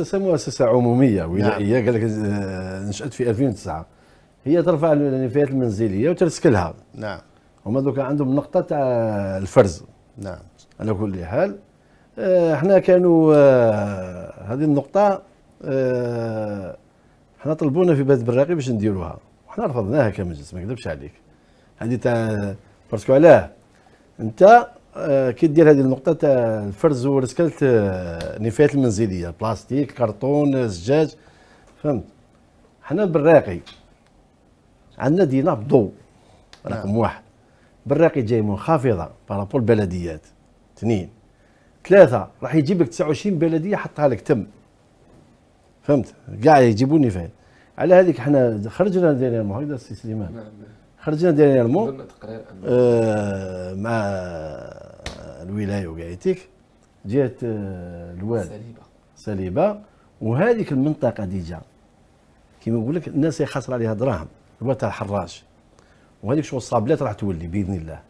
مؤسسة مؤسسة عمومية ولائية نعم. قال لك آه، نشأت في 2009 هي ترفع النفايات المنزلية وترسكلها نعم هما دوكا عندهم نقطة تاع الفرز نعم على كل حال احنا آه، كانوا آه، هذه النقطة احنا طلبونا في بلد براقي باش نديروها وحنا رفضناها كمجلس ما نكذبش عليك هذه تاع باسكو علاه انت آه، كي دير هذه النقطه تاع الفرز ورسكلت النفايات آه، المنزليه بلاستيك كرتون زجاج فهمت حنا براقي عندنا دينا بضو رقم نعم. واحد براقي جاي منخفضه بارابول البلديات اثنين ثلاثه راح يجيب لك 29 بلديه حطها لك تم فهمت قاع يجيبوا نفايات على هذيك حنا خرجنا دايرين هكذا السي سليمان نعم. خرجنا ديال آه مع الولايه وكاعتيك جهه آه، الواد سليبه سليبه وهذيك المنطقه ديجا كيما نقول لك الناس اللي خاسره عليها دراهم الواد تاع الحراج وهذيك شغل الصابلات راح تولي باذن الله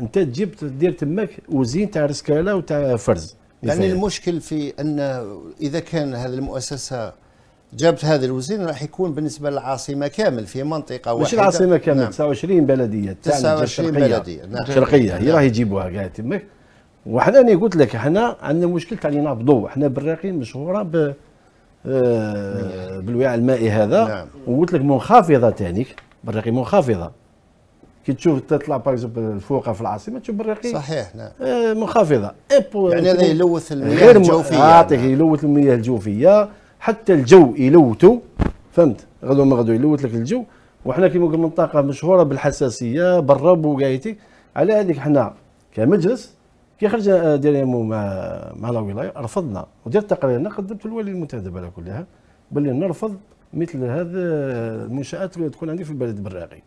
انت تجيب دير تماك وزين تاع رسكاله وتاع فرز يعني المشكل في ان اذا كان هذه المؤسسه جابت هذا الوزير راح يكون بالنسبه للعاصمه كامل في منطقه واحده مش العاصمه كامل نعم. 29 بلديه 29 بلديه نعم. شرقيه هي نعم. راهي يجيبوها كاع تماك وحنا انا قلت لك حنا عندنا مشكل تاع ينابضوا حنا براقي مشهوره ب آه، نعم. بالوعاء المائي هذا نعم. وقلت لك منخفضه تانيك براقي منخفضه كي تشوف تطلع باغ الفوقه في العاصمه تشوف براقي صحيح نعم آه، منخفضه إيه، يعني هذا يلوث المياه الجوفيه يعطيك آه، نعم. يلوث المياه الجوفيه حتى الجو يلوتو فهمت غدو ما غدو يلوت لك الجو وحنا كيما قلنا منطقه مشهوره بالحساسيه بالرب وكايتي على هذيك حنا كمجلس كي خرج آه، ديريمو مع مع لا ولايه رفضنا ودرت تقريرنا قدمت الولي المنتدب على كلها باللي نرفض مثل هذا المنشات اللي تكون عندي في البلد البراقي